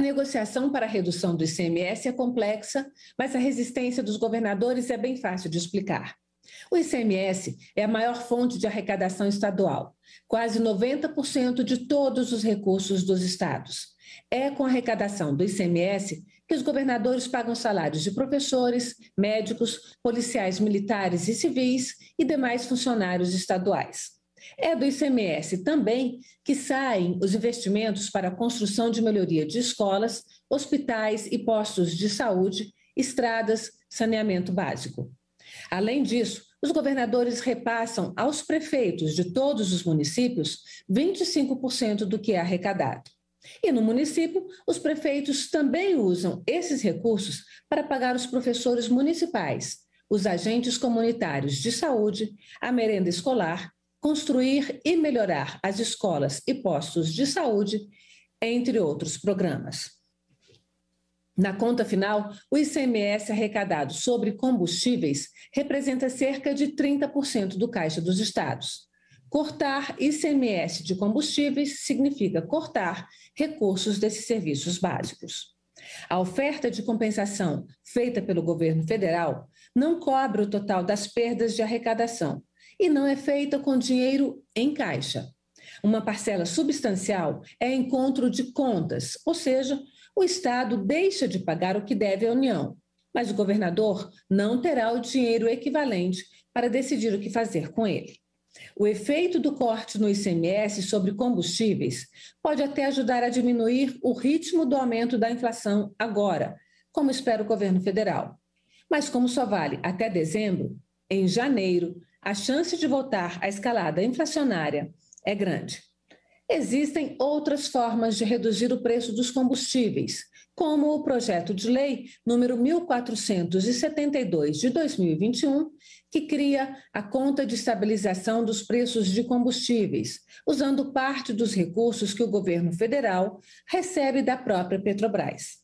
A negociação para a redução do ICMS é complexa, mas a resistência dos governadores é bem fácil de explicar. O ICMS é a maior fonte de arrecadação estadual, quase 90% de todos os recursos dos estados. É com a arrecadação do ICMS que os governadores pagam salários de professores, médicos, policiais militares e civis e demais funcionários estaduais. É do ICMS também que saem os investimentos para a construção de melhoria de escolas, hospitais e postos de saúde, estradas, saneamento básico. Além disso, os governadores repassam aos prefeitos de todos os municípios 25% do que é arrecadado. E no município, os prefeitos também usam esses recursos para pagar os professores municipais, os agentes comunitários de saúde, a merenda escolar construir e melhorar as escolas e postos de saúde, entre outros programas. Na conta final, o ICMS arrecadado sobre combustíveis representa cerca de 30% do caixa dos estados. Cortar ICMS de combustíveis significa cortar recursos desses serviços básicos. A oferta de compensação feita pelo governo federal não cobre o total das perdas de arrecadação, e não é feita com dinheiro em caixa. Uma parcela substancial é encontro de contas, ou seja, o Estado deixa de pagar o que deve à União, mas o governador não terá o dinheiro equivalente para decidir o que fazer com ele. O efeito do corte no ICMS sobre combustíveis pode até ajudar a diminuir o ritmo do aumento da inflação agora, como espera o governo federal. Mas, como só vale até dezembro, em janeiro a chance de voltar à escalada inflacionária é grande. Existem outras formas de reduzir o preço dos combustíveis, como o projeto de lei número 1472 de 2021, que cria a conta de estabilização dos preços de combustíveis, usando parte dos recursos que o governo federal recebe da própria Petrobras.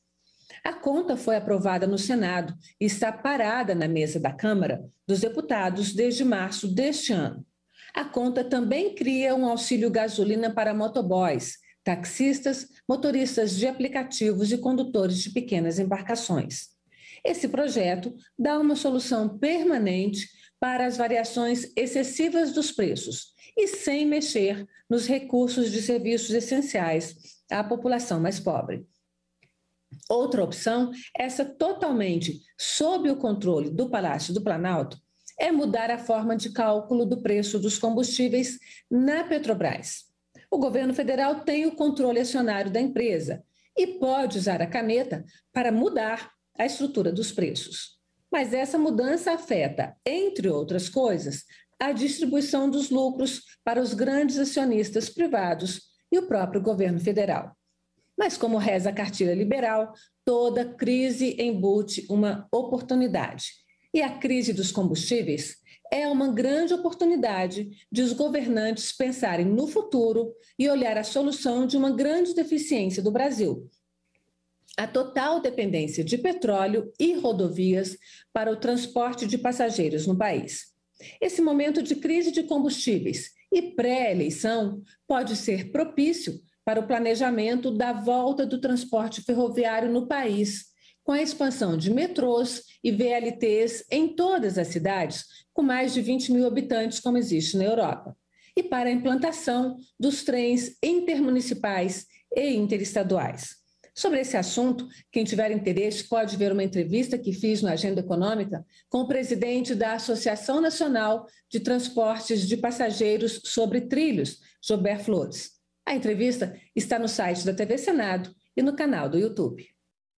A conta foi aprovada no Senado e está parada na mesa da Câmara dos Deputados desde março deste ano. A conta também cria um auxílio gasolina para motoboys, taxistas, motoristas de aplicativos e condutores de pequenas embarcações. Esse projeto dá uma solução permanente para as variações excessivas dos preços e sem mexer nos recursos de serviços essenciais à população mais pobre. Outra opção, essa totalmente sob o controle do Palácio do Planalto, é mudar a forma de cálculo do preço dos combustíveis na Petrobras. O governo federal tem o controle acionário da empresa e pode usar a caneta para mudar a estrutura dos preços. Mas essa mudança afeta, entre outras coisas, a distribuição dos lucros para os grandes acionistas privados e o próprio governo federal. Mas, como reza a cartilha liberal, toda crise embute uma oportunidade. E a crise dos combustíveis é uma grande oportunidade de os governantes pensarem no futuro e olhar a solução de uma grande deficiência do Brasil. A total dependência de petróleo e rodovias para o transporte de passageiros no país. Esse momento de crise de combustíveis e pré-eleição pode ser propício para o planejamento da volta do transporte ferroviário no país, com a expansão de metrôs e VLTs em todas as cidades com mais de 20 mil habitantes, como existe na Europa, e para a implantação dos trens intermunicipais e interestaduais. Sobre esse assunto, quem tiver interesse pode ver uma entrevista que fiz no Agenda Econômica com o presidente da Associação Nacional de Transportes de Passageiros sobre Trilhos, Jober Flores. A entrevista está no site da TV Senado e no canal do YouTube.